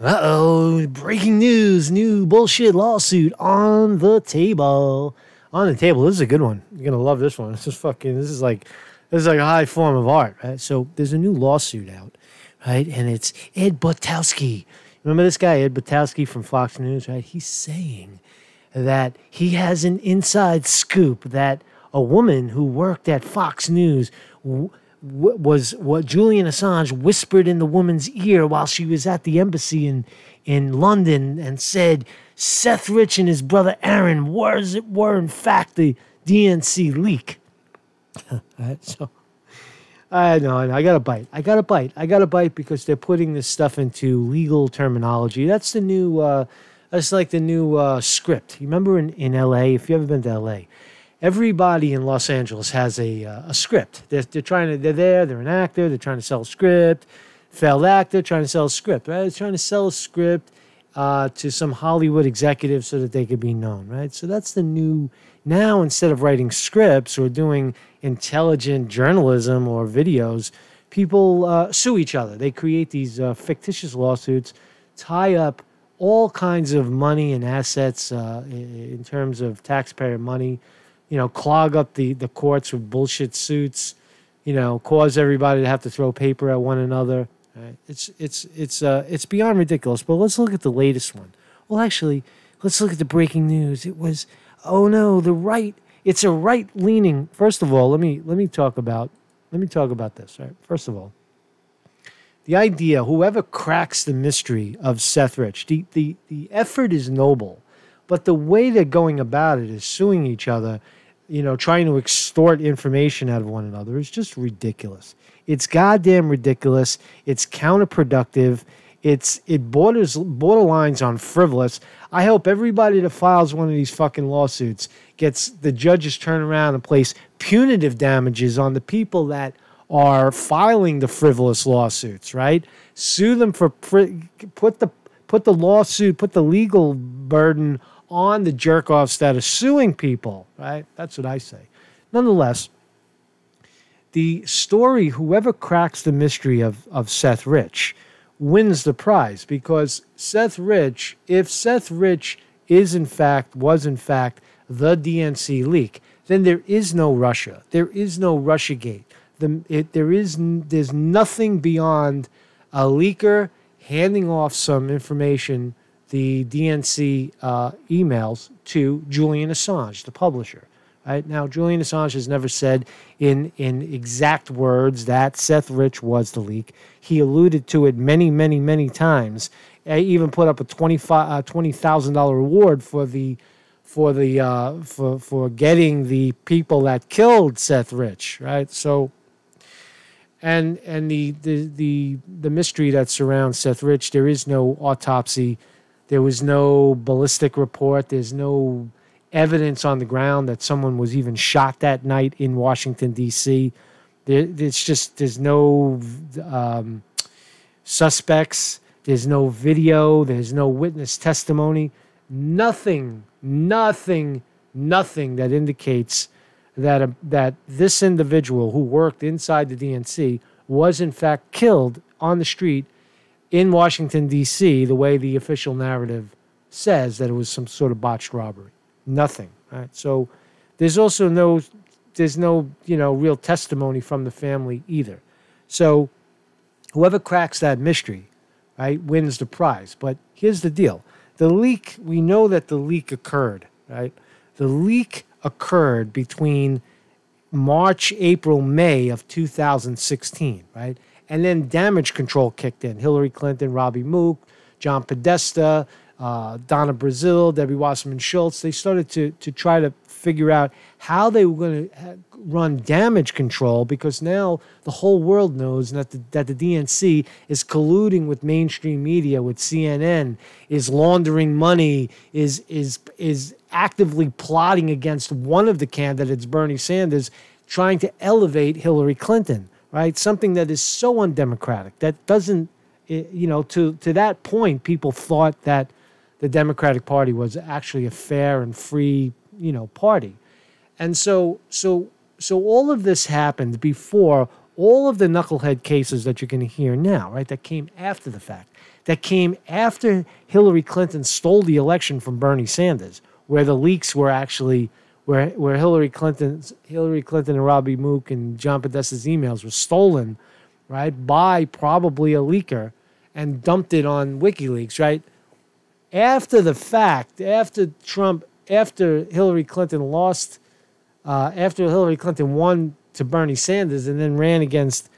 Uh oh, breaking news, new bullshit lawsuit on the table. On the table. This is a good one. You're gonna love this one. This is fucking this is like this is like a high form of art, right? So there's a new lawsuit out, right? And it's Ed Butowski. Remember this guy, Ed Butowski from Fox News, right? He's saying that he has an inside scoop that a woman who worked at Fox News was what Julian Assange whispered in the woman's ear while she was at the embassy in, in London and said Seth Rich and his brother Aaron were, were in fact the DNC leak. so I know I got a bite. I got a bite. I got a bite because they're putting this stuff into legal terminology. That's the new. Uh, that's like the new uh, script. You remember in, in L.A. If you ever been to L.A., everybody in Los Angeles has a, uh, a script. They're, they're trying to, they're there, they're an actor, they're trying to sell a script, failed actor, trying to sell a script, right? They're trying to sell a script uh, to some Hollywood executive so that they could be known, right? So that's the new, now instead of writing scripts or doing intelligent journalism or videos, people uh, sue each other. They create these uh, fictitious lawsuits, tie up all kinds of money and assets uh, in terms of taxpayer money you know, clog up the, the courts with bullshit suits, you know, cause everybody to have to throw paper at one another. Right? It's it's it's uh, it's beyond ridiculous. But let's look at the latest one. Well, actually, let's look at the breaking news. It was oh no, the right. It's a right leaning. First of all, let me let me talk about let me talk about this. Right. First of all, the idea whoever cracks the mystery of Seth Rich, the the the effort is noble, but the way they're going about it is suing each other you know, trying to extort information out of one another is just ridiculous. It's goddamn ridiculous. It's counterproductive. It's it borders borderlines on frivolous. I hope everybody that files one of these fucking lawsuits gets the judges turn around and place punitive damages on the people that are filing the frivolous lawsuits. Right? Sue them for put the put the lawsuit, put the legal burden on the jerk offs that are suing people, right? That's what I say. Nonetheless, the story, whoever cracks the mystery of, of Seth Rich, wins the prize because Seth Rich, if Seth Rich is in fact, was in fact the DNC leak, then there is no Russia. There is no Russiagate. The, it, there is, there's nothing beyond a leaker handing off some information the DNC uh, emails to Julian Assange, the publisher. Right? Now, Julian Assange has never said in, in exact words that Seth Rich was the leak. He alluded to it many, many, many times. I even put up a $20,000 uh, dollars reward for the for the uh, for for getting the people that killed Seth Rich, right? So, and and the the the the mystery that surrounds Seth Rich, there is no autopsy there was no ballistic report. There's no evidence on the ground that someone was even shot that night in Washington, D.C. There, it's just, there's no um, suspects. There's no video. There's no witness testimony. Nothing, nothing, nothing that indicates that, that this individual who worked inside the DNC was in fact killed on the street in Washington, D.C., the way the official narrative says that it was some sort of botched robbery. Nothing. Right? So there's also no there's no you know real testimony from the family either. So whoever cracks that mystery, right, wins the prize. But here's the deal: the leak. We know that the leak occurred. Right, the leak occurred between March, April, May of 2016. Right, and then damage control kicked in. Hillary Clinton, Robbie Mook, John Podesta, uh, Donna Brazil, Debbie Wasserman Schultz. They started to, to try to figure out how they were going to uh, run damage control because now the whole world knows that the, that the DNC is colluding with mainstream media, with CNN, is laundering money, is is is actively plotting against one of the candidates, Bernie Sanders, trying to elevate Hillary Clinton right? Something that is so undemocratic that doesn't, you know, to, to that point, people thought that the Democratic Party was actually a fair and free, you know, party. And so, so, so all of this happened before all of the knucklehead cases that you're going to hear now, right? That came after the fact, that came after Hillary Clinton stole the election from Bernie Sanders, where the leaks were actually where where Hillary Clinton, Hillary Clinton and Robbie Mook and John Podesta's emails were stolen, right, by probably a leaker and dumped it on WikiLeaks, right? After the fact, after Trump, after Hillary Clinton lost, uh, after Hillary Clinton won to Bernie Sanders and then ran against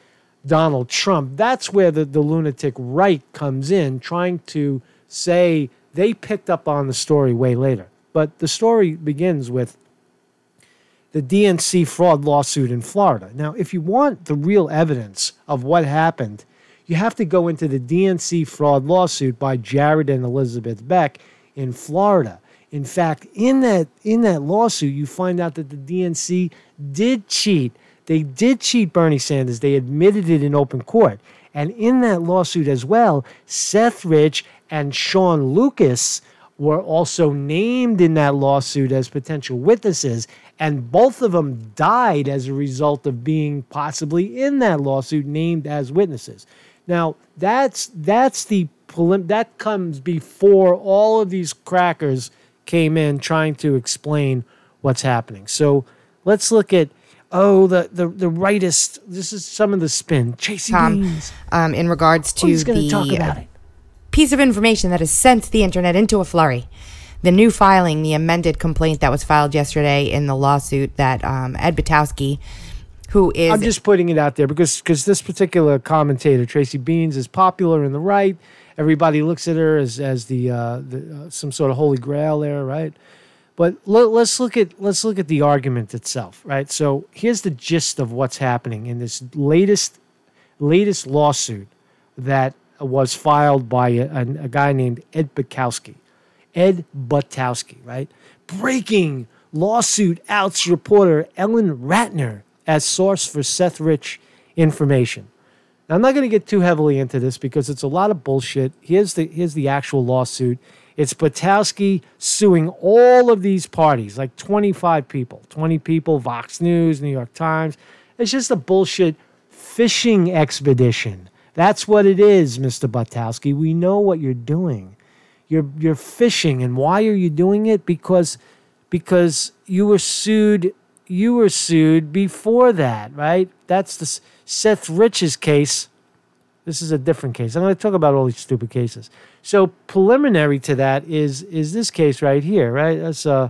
Donald Trump, that's where the, the lunatic right comes in, trying to say they picked up on the story way later. But the story begins with the DNC fraud lawsuit in Florida. Now, if you want the real evidence of what happened, you have to go into the DNC fraud lawsuit by Jared and Elizabeth Beck in Florida. In fact, in that in that lawsuit, you find out that the DNC did cheat. They did cheat Bernie Sanders. They admitted it in open court. And in that lawsuit as well, Seth Rich and Sean Lucas were also named in that lawsuit as potential witnesses, and both of them died as a result of being possibly in that lawsuit named as witnesses. Now, that's that's the that comes before all of these crackers came in trying to explain what's happening. So let's look at oh the the, the rightest. This is some of the spin. Chasing Tom, um, in regards to the talk about it piece of information that has sent the internet into a flurry. The new filing, the amended complaint that was filed yesterday in the lawsuit that um, Ed Batowski, who is. I'm just putting it out there because cause this particular commentator, Tracy Beans, is popular in the right. Everybody looks at her as, as the, uh, the uh, some sort of holy grail there, right? But let, us look at let's look at the argument itself, right? So here's the gist of what's happening in this latest latest lawsuit that was filed by a, a, a guy named Ed Bukowski. Ed Butowski, right? Breaking lawsuit outs reporter Ellen Ratner as source for Seth Rich information. Now, I'm not going to get too heavily into this because it's a lot of bullshit. Here's the here's the actual lawsuit. It's Butowski suing all of these parties, like 25 people, 20 people, Vox News, New York Times. It's just a bullshit fishing expedition that's what it is, Mr. Butowski. We know what you're doing. You're you're fishing, and why are you doing it? Because because you were sued. You were sued before that, right? That's the Seth Rich's case. This is a different case. I'm going to talk about all these stupid cases. So preliminary to that is is this case right here, right? That's uh,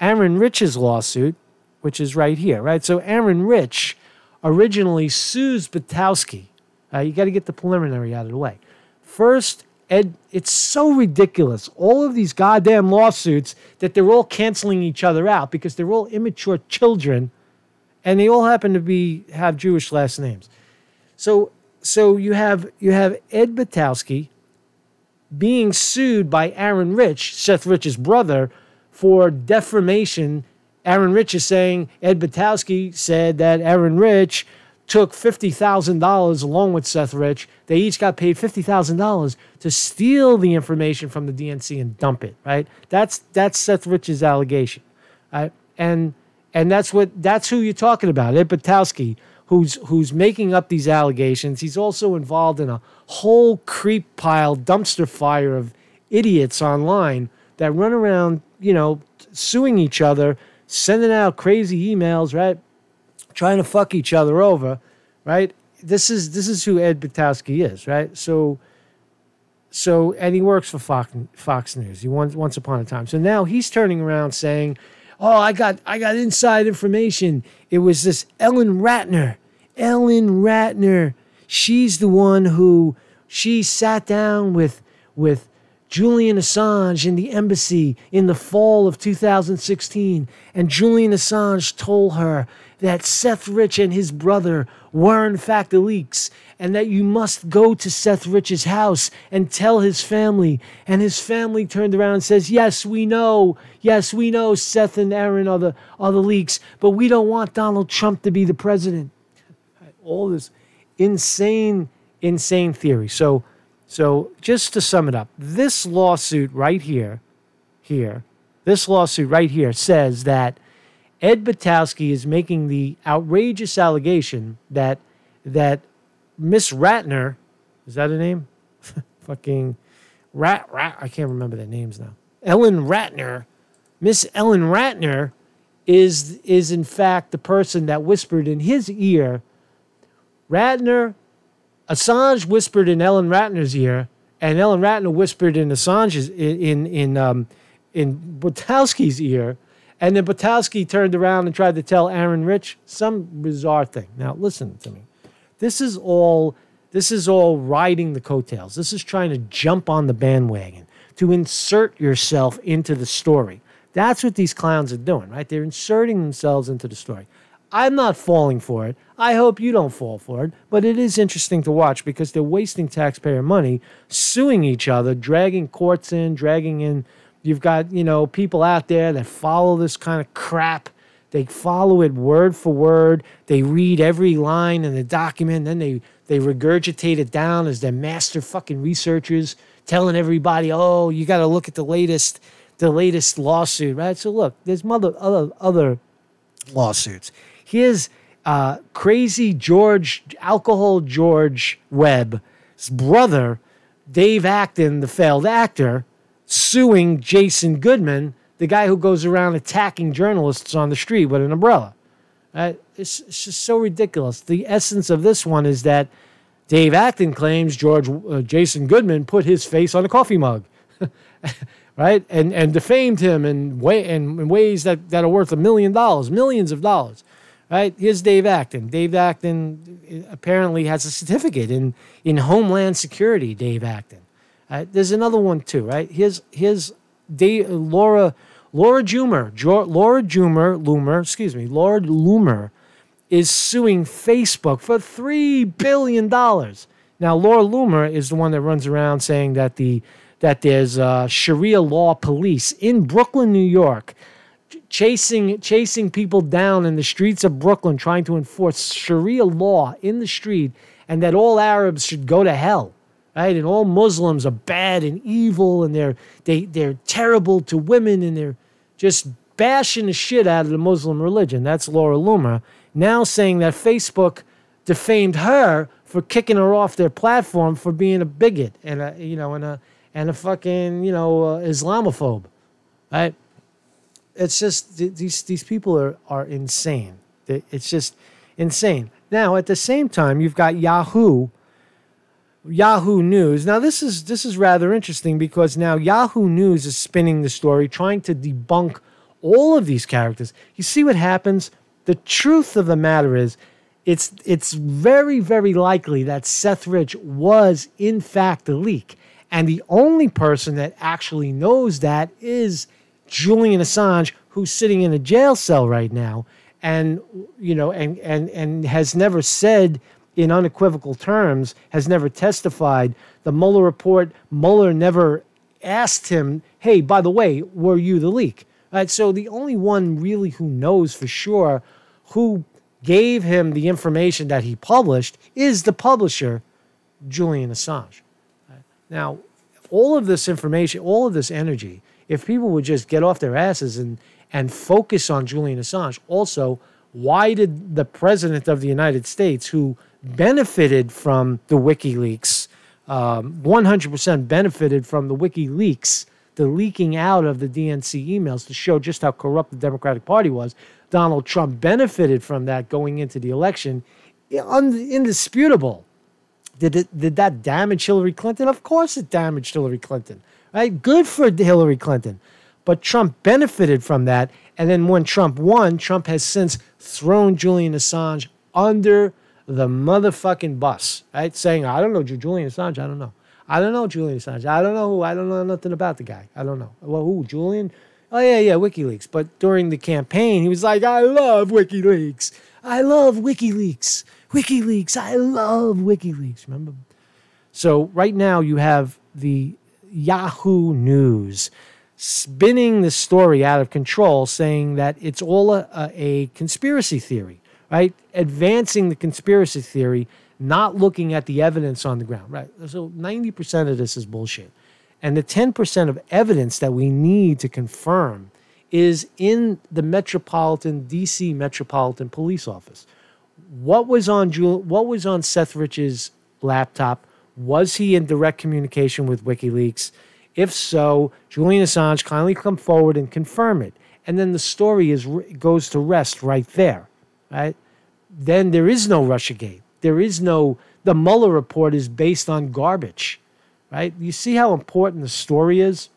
Aaron Rich's lawsuit, which is right here, right? So Aaron Rich originally sues Batowski uh, you got to get the preliminary out of the way. First, Ed, it's so ridiculous. All of these goddamn lawsuits that they're all canceling each other out because they're all immature children, and they all happen to be have Jewish last names. So, so you have you have Ed Batowski being sued by Aaron Rich, Seth Rich's brother, for defamation. Aaron Rich is saying Ed Batowski said that Aaron Rich took $50,000 along with Seth Rich. They each got paid $50,000 to steal the information from the DNC and dump it, right? That's that's Seth Rich's allegation. Right? And and that's what that's who you're talking about, It Batowski, who's who's making up these allegations. He's also involved in a whole creep pile dumpster fire of idiots online that run around, you know, suing each other, sending out crazy emails, right? trying to fuck each other over, right? This is this is who Ed Butowski is, right? So, so and he works for Fox, Fox News. He once once upon a time. So now he's turning around saying, "Oh, I got I got inside information. It was this Ellen Ratner. Ellen Ratner. She's the one who she sat down with with." Julian Assange in the embassy in the fall of 2016, and Julian Assange told her that Seth Rich and his brother were in fact the leaks, and that you must go to Seth Rich's house and tell his family. And his family turned around and says, Yes, we know. Yes, we know Seth and Aaron are the, are the leaks, but we don't want Donald Trump to be the president. All this insane, insane theory. So, so just to sum it up, this lawsuit right here, here, this lawsuit right here says that Ed Batowski is making the outrageous allegation that that Miss Ratner, is that a name? Fucking Rat Rat. I can't remember the names now. Ellen Ratner, Miss Ellen Ratner, is is in fact the person that whispered in his ear. Ratner, Assange whispered in Ellen Ratner's ear, and Ellen Ratner whispered in Assange's in in in, um, in Witowski's ear and then Botowski turned around and tried to tell Aaron Rich some bizarre thing. Now, listen to me. This is all this is all riding the coattails. This is trying to jump on the bandwagon, to insert yourself into the story. That's what these clowns are doing, right? They're inserting themselves into the story. I'm not falling for it. I hope you don't fall for it, but it is interesting to watch because they're wasting taxpayer money suing each other, dragging courts in, dragging in You've got, you know, people out there that follow this kind of crap. They follow it word for word. They read every line in the document, then they they regurgitate it down as their master fucking researchers telling everybody, "Oh, you got to look at the latest the latest lawsuit, right?" So look, there's mother other other lawsuits. Here's uh, crazy George, alcohol George Webb's brother, Dave Acton, the failed actor, suing Jason Goodman, the guy who goes around attacking journalists on the street with an umbrella. Uh, it's, it's, just so ridiculous. The essence of this one is that Dave Acton claims George uh, Jason Goodman put his face on a coffee mug, right, and and defamed him in way in, in ways that that are worth a million dollars, millions of dollars, right? Here's Dave Acton. Dave Acton uh, apparently has a certificate in in Homeland Security. Dave Acton, uh, there's another one too, right? Here's here's Laura Laura Jumer, jo Laura Jumer Loomer, excuse me, Laura Loomer is suing Facebook for three billion dollars. Now, Laura Loomer is the one that runs around saying that the that there's uh, Sharia law police in Brooklyn, New York, chasing chasing people down in the streets of Brooklyn, trying to enforce Sharia law in the street, and that all Arabs should go to hell right? And all Muslims are bad and evil, and they're they they're terrible to women, and they're just bashing the shit out of the Muslim religion. That's Laura Loomer now saying that Facebook defamed her for kicking her off their platform for being a bigot and a you know and a and a fucking you know uh, Islamophobe, right? It's just these these people are are insane. It's just insane. Now at the same time, you've got Yahoo Yahoo News. Now this is this is rather interesting because now Yahoo News is spinning the story, trying to debunk all of these characters. You see what happens? The truth of the matter is, it's it's very very likely that Seth Rich was in fact a leak, and the only person that actually knows that is Julian Assange, who's sitting in a jail cell right now, and you know, and and and has never said in unequivocal terms, has never testified. The Mueller report, Mueller never asked him, hey, by the way, were you the leak? Right. Uh, so the only one really who knows for sure who gave him the information that he published is the publisher, Julian Assange. Right? Now, all of this information, all of this energy, if people would just get off their asses and, and focus on Julian Assange, also, why did the president of the United States, who benefited from the WikiLeaks, 100% um, benefited from the WikiLeaks, the leaking out of the DNC emails to show just how corrupt the Democratic Party was. Donald Trump benefited from that going into the election. Indisputable. Did, it, did that damage Hillary Clinton? Of course it damaged Hillary Clinton. Right? Good for Hillary Clinton. But Trump benefited from that. And then when Trump won, Trump has since thrown Julian Assange under the motherfucking bus, right? Saying, I don't know, Julian Assange, I don't know. I don't know Julian Assange. I don't know who. I don't know nothing about the guy. I don't know. Well, who? Julian? Oh, yeah, yeah, WikiLeaks. But during the campaign, he was like, I love WikiLeaks. I love WikiLeaks. WikiLeaks. I love WikiLeaks. Remember? So right now, you have the Yahoo News spinning the story out of control, saying that it's all a, a, a conspiracy theory right? Advancing the conspiracy theory, not looking at the evidence on the ground, right? So 90% of this is bullshit. And the 10% of evidence that we need to confirm is in the metropolitan DC metropolitan police office. What was on Jul- what was on Seth Rich's laptop? Was he in direct communication with WikiLeaks? If so, Julian Assange kindly come forward and confirm it. And then the story is goes to rest right there right? Then there is no Russiagate. There is no, the Mueller report is based on garbage, right? You see how important the story is?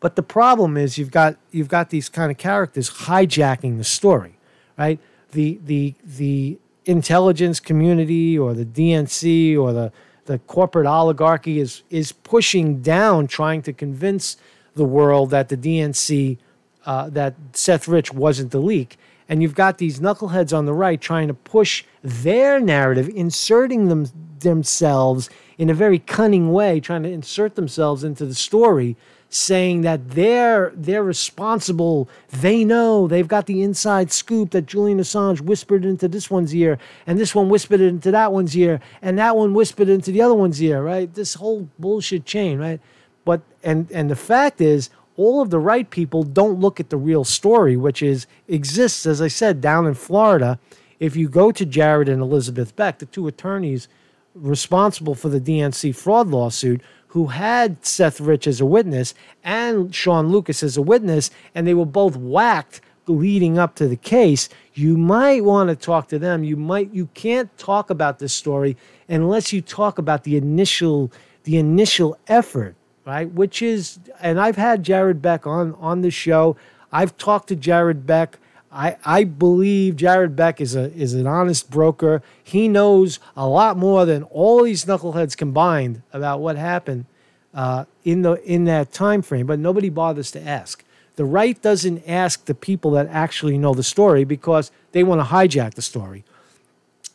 But the problem is you've got, you've got these kind of characters hijacking the story, right? The, the, the intelligence community or the DNC or the, the corporate oligarchy is, is pushing down, trying to convince the world that the DNC, uh, that Seth Rich wasn't the leak. And you've got these knuckleheads on the right trying to push their narrative, inserting them, themselves in a very cunning way, trying to insert themselves into the story, saying that they're they're responsible. They know they've got the inside scoop that Julian Assange whispered into this one's ear, and this one whispered it into that one's ear, and that one whispered into the other one's ear, right? This whole bullshit chain, right? But and and the fact is all of the right people don't look at the real story, which is exists, as I said, down in Florida. If you go to Jared and Elizabeth Beck, the two attorneys responsible for the DNC fraud lawsuit, who had Seth Rich as a witness and Sean Lucas as a witness, and they were both whacked leading up to the case, you might want to talk to them. You might you can't talk about this story unless you talk about the initial the initial effort right? Which is, and I've had Jared Beck on on the show. I've talked to Jared Beck. I, I believe Jared Beck is a is an honest broker. He knows a lot more than all these knuckleheads combined about what happened uh, in the in that time frame. But nobody bothers to ask. The right doesn't ask the people that actually know the story because they want to hijack the story.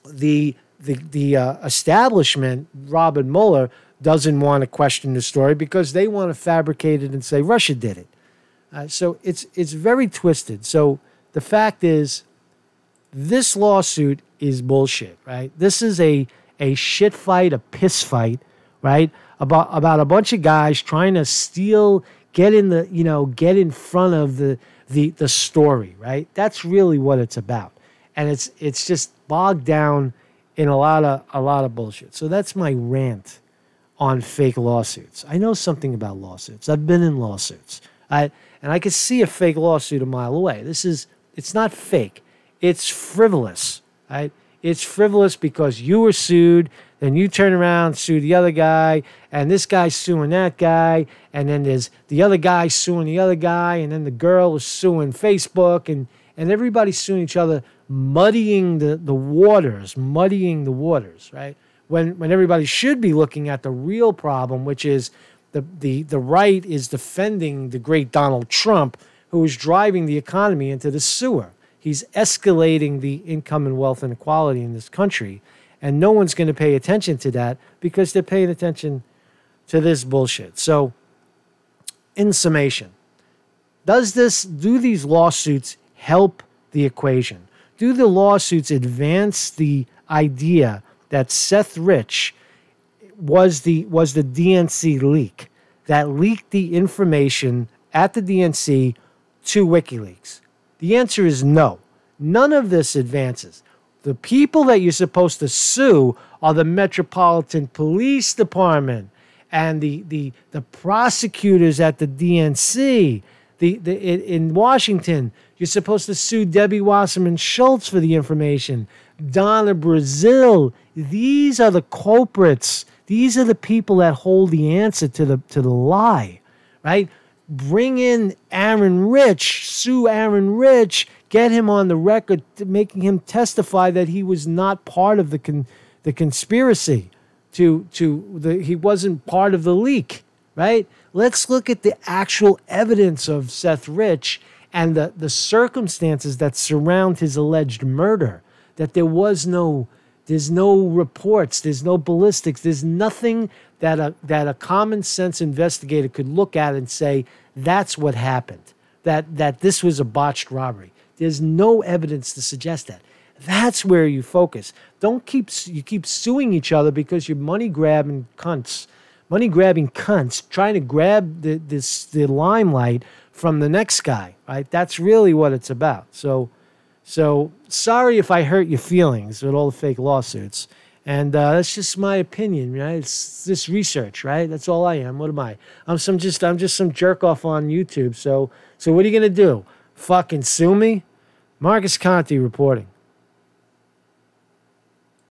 The the the uh, establishment, Robin Mueller, doesn't want to question the story because they want to fabricate it and say Russia did it. Uh, so it's it's very twisted. So the fact is, this lawsuit is bullshit, right? This is a a shit fight, a piss fight, right? About about a bunch of guys trying to steal, get in the you know get in front of the the the story, right? That's really what it's about, and it's it's just bogged down in a lot of a lot of bullshit. So that's my rant on fake lawsuits. I know something about lawsuits. I've been in lawsuits. I and I could see a fake lawsuit a mile away. This is it's not fake. It's frivolous. Right? It's frivolous because you were sued, then you turn around, sue the other guy, and this guy's suing that guy, and then there's the other guy suing the other guy, and then the girl is suing Facebook and and everybody's suing each other, muddying the, the waters, muddying the waters, right? when when everybody should be looking at the real problem, which is the the the right is defending the great Donald Trump, who is driving the economy into the sewer. He's escalating the income and wealth inequality in this country, and no one's going to pay attention to that because they're paying attention to this bullshit. So, in summation, does this do these lawsuits help the equation? Do the lawsuits advance the idea that Seth Rich was the was the DNC leak that leaked the information at the DNC to WikiLeaks? The answer is no. None of this advances. The people that you're supposed to sue are the Metropolitan Police Department and the the the prosecutors at the DNC the, the in Washington, you're supposed to sue Debbie Wasserman Schultz for the information. Donna Brazil. These are the culprits. These are the people that hold the answer to the to the lie, right? Bring in Aaron Rich, sue Aaron Rich, get him on the record, making him testify that he was not part of the con- the conspiracy to to the he wasn't part of the leak right? Let's look at the actual evidence of Seth Rich and the, the circumstances that surround his alleged murder. That there was no, there's no reports, there's no ballistics, there's nothing that a, that a common sense investigator could look at and say, that's what happened, that, that this was a botched robbery. There's no evidence to suggest that. That's where you focus. Don't keep you keep suing each other because you're money grabbing cunts money grabbing cunts trying to grab the, this, the limelight from the next guy, right? That's really what it's about. So, so sorry if I hurt your feelings with all the fake lawsuits. And uh, that's just my opinion, right? It's this research, right? That's all I am. What am I? I'm some just I'm just some jerk off on YouTube. So so what are you gonna do? Fucking sue me? Marcus Conti reporting.